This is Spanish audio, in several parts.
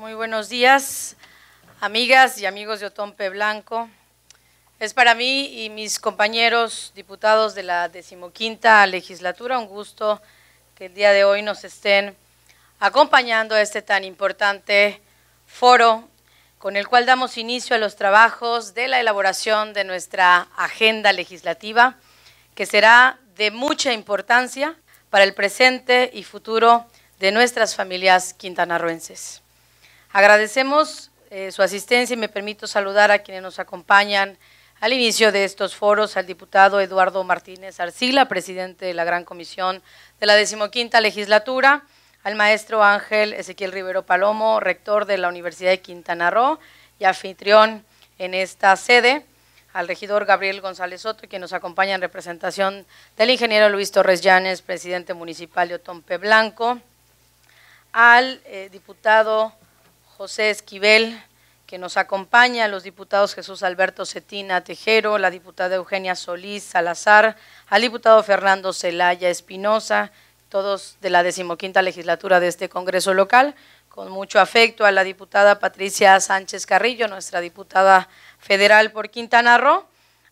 Muy buenos días, amigas y amigos de Otompe Blanco. Es para mí y mis compañeros diputados de la decimoquinta legislatura un gusto que el día de hoy nos estén acompañando a este tan importante foro con el cual damos inicio a los trabajos de la elaboración de nuestra agenda legislativa, que será de mucha importancia para el presente y futuro de nuestras familias quintanarruenses. Agradecemos eh, su asistencia y me permito saludar a quienes nos acompañan al inicio de estos foros, al diputado Eduardo Martínez Arcila, presidente de la Gran Comisión de la decimoquinta legislatura, al maestro Ángel Ezequiel Rivero Palomo, rector de la Universidad de Quintana Roo y anfitrión en esta sede, al regidor Gabriel González Soto, quien nos acompaña en representación del ingeniero Luis Torres Llanes, presidente municipal de Otompe Blanco, al eh, diputado José Esquivel, que nos acompaña, los diputados Jesús Alberto Cetina Tejero, la diputada Eugenia Solís Salazar, al diputado Fernando Celaya Espinosa, todos de la decimoquinta legislatura de este Congreso local, con mucho afecto a la diputada Patricia Sánchez Carrillo, nuestra diputada federal por Quintana Roo,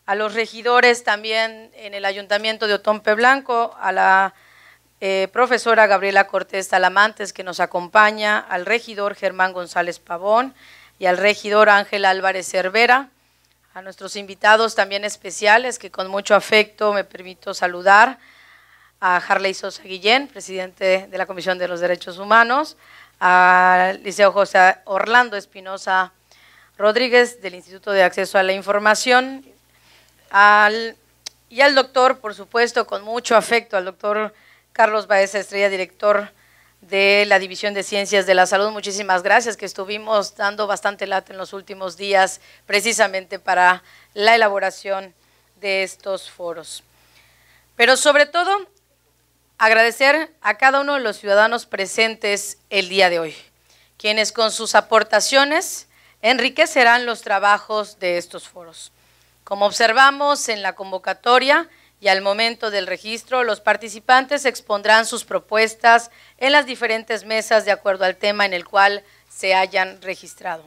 a los regidores también en el Ayuntamiento de Otompe Blanco, a la eh, profesora Gabriela Cortés Talamantes, que nos acompaña, al regidor Germán González Pavón y al regidor Ángel Álvarez Cervera, a nuestros invitados también especiales, que con mucho afecto me permito saludar, a Harley Sosa Guillén, presidente de la Comisión de los Derechos Humanos, al Liceo José Orlando Espinosa Rodríguez del Instituto de Acceso a la Información, al, y al doctor, por supuesto, con mucho afecto, al doctor Carlos Baez Estrella, director de la División de Ciencias de la Salud. Muchísimas gracias, que estuvimos dando bastante lata en los últimos días precisamente para la elaboración de estos foros. Pero sobre todo, agradecer a cada uno de los ciudadanos presentes el día de hoy, quienes con sus aportaciones enriquecerán los trabajos de estos foros. Como observamos en la convocatoria, y al momento del registro los participantes expondrán sus propuestas en las diferentes mesas de acuerdo al tema en el cual se hayan registrado.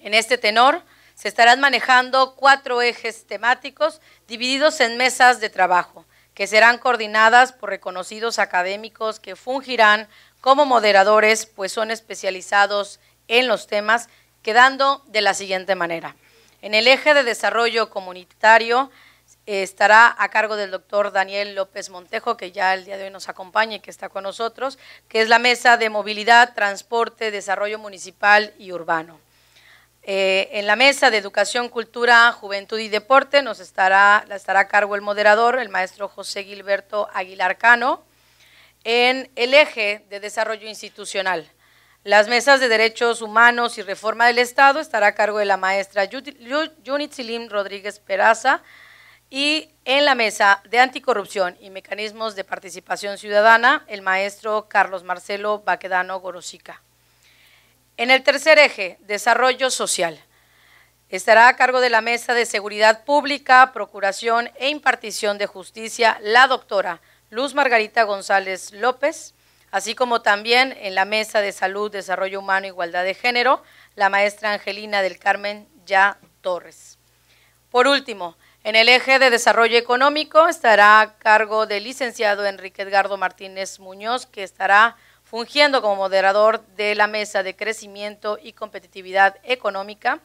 En este tenor se estarán manejando cuatro ejes temáticos divididos en mesas de trabajo que serán coordinadas por reconocidos académicos que fungirán como moderadores, pues son especializados en los temas, quedando de la siguiente manera. En el eje de desarrollo comunitario, eh, estará a cargo del doctor Daniel López Montejo, que ya el día de hoy nos acompaña y que está con nosotros, que es la Mesa de Movilidad, Transporte, Desarrollo Municipal y Urbano. Eh, en la Mesa de Educación, Cultura, Juventud y Deporte nos estará, la estará a cargo el moderador, el maestro José Gilberto Aguilar Cano. En el eje de Desarrollo Institucional, las mesas de Derechos Humanos y Reforma del Estado estará a cargo de la maestra Silim Rodríguez Peraza, y en la mesa de anticorrupción y mecanismos de participación ciudadana, el maestro Carlos Marcelo Baquedano Gorosica. En el tercer eje, desarrollo social. Estará a cargo de la Mesa de Seguridad Pública, Procuración e Impartición de Justicia la doctora Luz Margarita González López, así como también en la Mesa de Salud, Desarrollo Humano e Igualdad de Género, la maestra Angelina del Carmen Ya Torres. Por último, en el eje de desarrollo económico estará a cargo del licenciado Enrique Edgardo Martínez Muñoz, que estará fungiendo como moderador de la Mesa de Crecimiento y Competitividad Económica.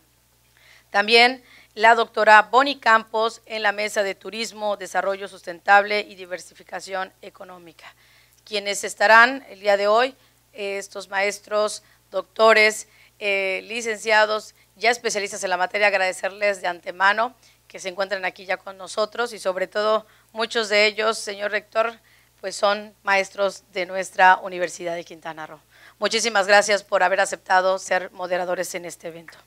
También la doctora Bonnie Campos en la Mesa de Turismo, Desarrollo Sustentable y Diversificación Económica. Quienes estarán el día de hoy, eh, estos maestros, doctores, eh, licenciados, ya especialistas en la materia, agradecerles de antemano que se encuentran aquí ya con nosotros y sobre todo muchos de ellos, señor rector, pues son maestros de nuestra Universidad de Quintana Roo. Muchísimas gracias por haber aceptado ser moderadores en este evento.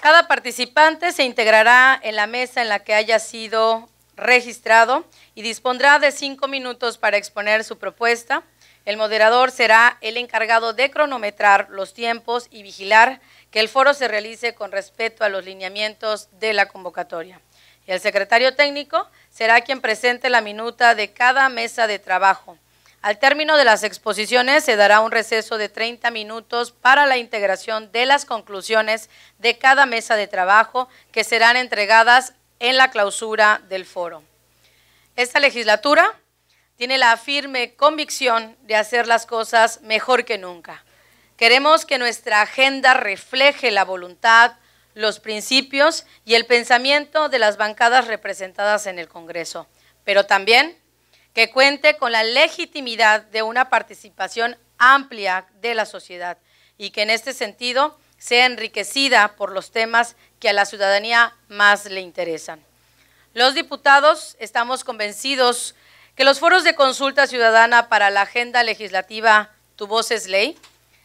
Cada participante se integrará en la mesa en la que haya sido registrado y dispondrá de cinco minutos para exponer su propuesta. El moderador será el encargado de cronometrar los tiempos y vigilar que el foro se realice con respeto a los lineamientos de la convocatoria. Y el secretario técnico será quien presente la minuta de cada mesa de trabajo. Al término de las exposiciones se dará un receso de 30 minutos para la integración de las conclusiones de cada mesa de trabajo que serán entregadas en la clausura del foro. Esta legislatura tiene la firme convicción de hacer las cosas mejor que nunca. Queremos que nuestra agenda refleje la voluntad, los principios y el pensamiento de las bancadas representadas en el Congreso, pero también que cuente con la legitimidad de una participación amplia de la sociedad y que en este sentido sea enriquecida por los temas que a la ciudadanía más le interesan. Los diputados estamos convencidos que los foros de consulta ciudadana para la agenda legislativa Tu Voz es Ley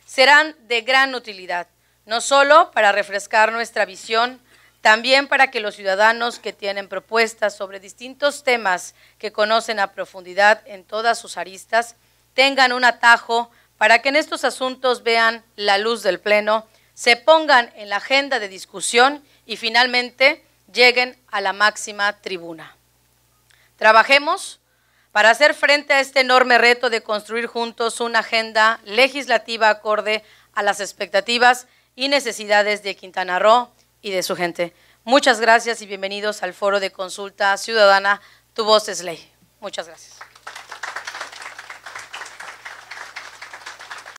serán de gran utilidad, no solo para refrescar nuestra visión, también para que los ciudadanos que tienen propuestas sobre distintos temas que conocen a profundidad en todas sus aristas tengan un atajo para que en estos asuntos vean la luz del Pleno, se pongan en la agenda de discusión y finalmente lleguen a la máxima tribuna. Trabajemos para hacer frente a este enorme reto de construir juntos una agenda legislativa acorde a las expectativas y necesidades de Quintana Roo y de su gente. Muchas gracias y bienvenidos al foro de consulta ciudadana Tu Voz es Ley. Muchas gracias.